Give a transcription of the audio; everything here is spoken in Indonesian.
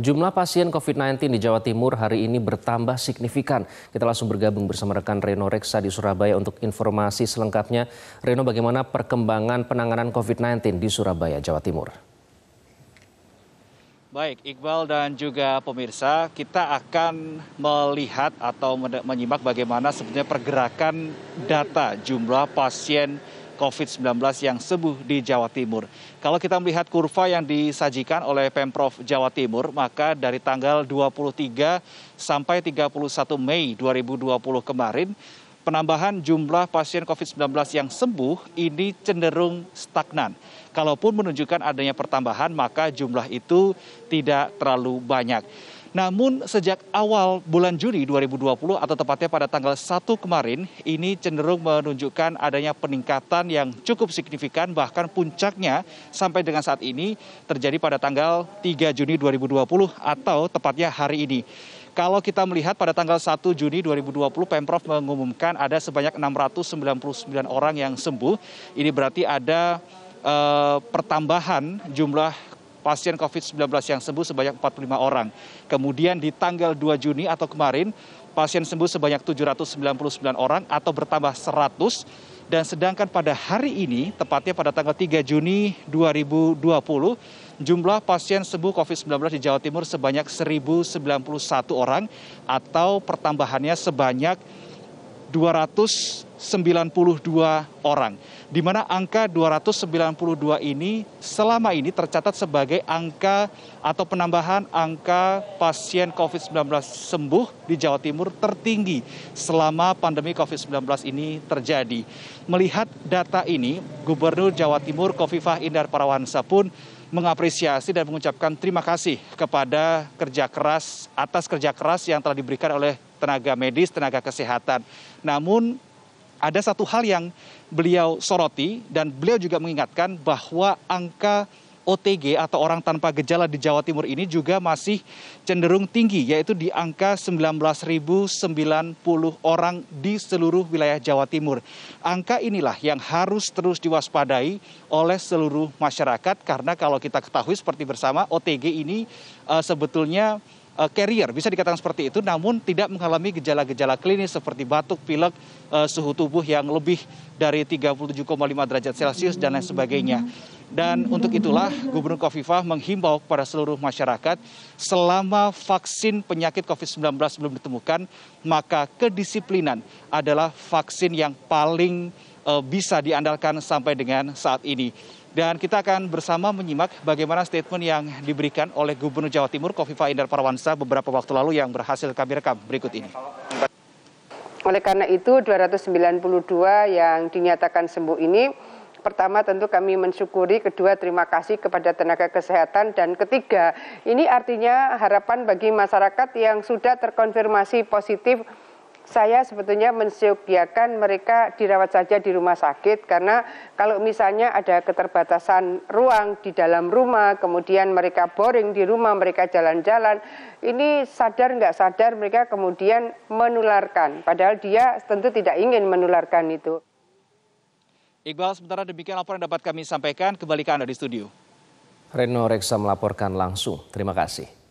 Jumlah pasien COVID-19 di Jawa Timur hari ini bertambah signifikan. Kita langsung bergabung bersama rekan Reno Reksa di Surabaya untuk informasi selengkapnya. Reno, bagaimana perkembangan penanganan COVID-19 di Surabaya, Jawa Timur? Baik, Iqbal dan juga pemirsa, kita akan melihat atau menyimak bagaimana sebenarnya pergerakan data jumlah pasien COVID-19 yang sembuh di Jawa Timur. Kalau kita melihat kurva yang disajikan oleh Pemprov Jawa Timur, maka dari tanggal 23 sampai 31 Mei 2020 kemarin, penambahan jumlah pasien COVID-19 yang sembuh ini cenderung stagnan. Kalaupun menunjukkan adanya pertambahan, maka jumlah itu tidak terlalu banyak namun sejak awal bulan Juni 2020 atau tepatnya pada tanggal 1 kemarin ini cenderung menunjukkan adanya peningkatan yang cukup signifikan bahkan puncaknya sampai dengan saat ini terjadi pada tanggal 3 Juni 2020 atau tepatnya hari ini. Kalau kita melihat pada tanggal 1 Juni 2020 Pemprov mengumumkan ada sebanyak 699 orang yang sembuh. Ini berarti ada eh, pertambahan jumlah pasien COVID 19 yang sembuh sebanyak 45 orang. Kemudian di tanggal 2 Juni atau kemarin pasien sembuh sebanyak 799 orang atau bertambah 100 dan sedangkan pada hari ini, tepatnya pada tanggal 3 Juni 2020, jumlah pasien sembuh COVID-19 di Jawa Timur sebanyak 1.091 orang atau pertambahannya sebanyak 200 sembilan puluh dua orang. Di mana angka dua ratus sembilan puluh dua ini selama ini tercatat sebagai angka atau penambahan angka pasien COVID-19 sembuh di Jawa Timur tertinggi selama pandemi COVID-19 ini terjadi. Melihat data ini, Gubernur Jawa Timur Kofifah Indar Parawansa pun mengapresiasi dan mengucapkan terima kasih kepada kerja keras atas kerja keras yang telah diberikan oleh tenaga medis, tenaga kesehatan. Namun ada satu hal yang beliau soroti dan beliau juga mengingatkan bahwa angka OTG atau orang tanpa gejala di Jawa Timur ini juga masih cenderung tinggi yaitu di angka 19.090 orang di seluruh wilayah Jawa Timur. Angka inilah yang harus terus diwaspadai oleh seluruh masyarakat karena kalau kita ketahui seperti bersama OTG ini uh, sebetulnya Eh, carrier, bisa dikatakan seperti itu, namun tidak mengalami gejala-gejala klinis seperti batuk, pilek, eh, suhu tubuh yang lebih dari 37,5 derajat Celcius dan lain sebagainya. Dan untuk itulah Gubernur Kofifah menghimbau kepada seluruh masyarakat selama vaksin penyakit COVID-19 belum ditemukan, maka kedisiplinan adalah vaksin yang paling eh, bisa diandalkan sampai dengan saat ini. Dan kita akan bersama menyimak bagaimana statement yang diberikan oleh Gubernur Jawa Timur Kofifa Indar Parawansa beberapa waktu lalu yang berhasil kami rekam berikut ini. Oleh karena itu 292 yang dinyatakan sembuh ini pertama tentu kami mensyukuri, kedua terima kasih kepada tenaga kesehatan dan ketiga ini artinya harapan bagi masyarakat yang sudah terkonfirmasi positif saya sebetulnya mensyubiakan mereka dirawat saja di rumah sakit karena kalau misalnya ada keterbatasan ruang di dalam rumah, kemudian mereka boring di rumah, mereka jalan-jalan, ini sadar nggak sadar mereka kemudian menularkan. Padahal dia tentu tidak ingin menularkan itu. Iqbal, sementara demikian laporan dapat kami sampaikan. Kembali ke Anda di studio. Reno Reksa melaporkan langsung. Terima kasih.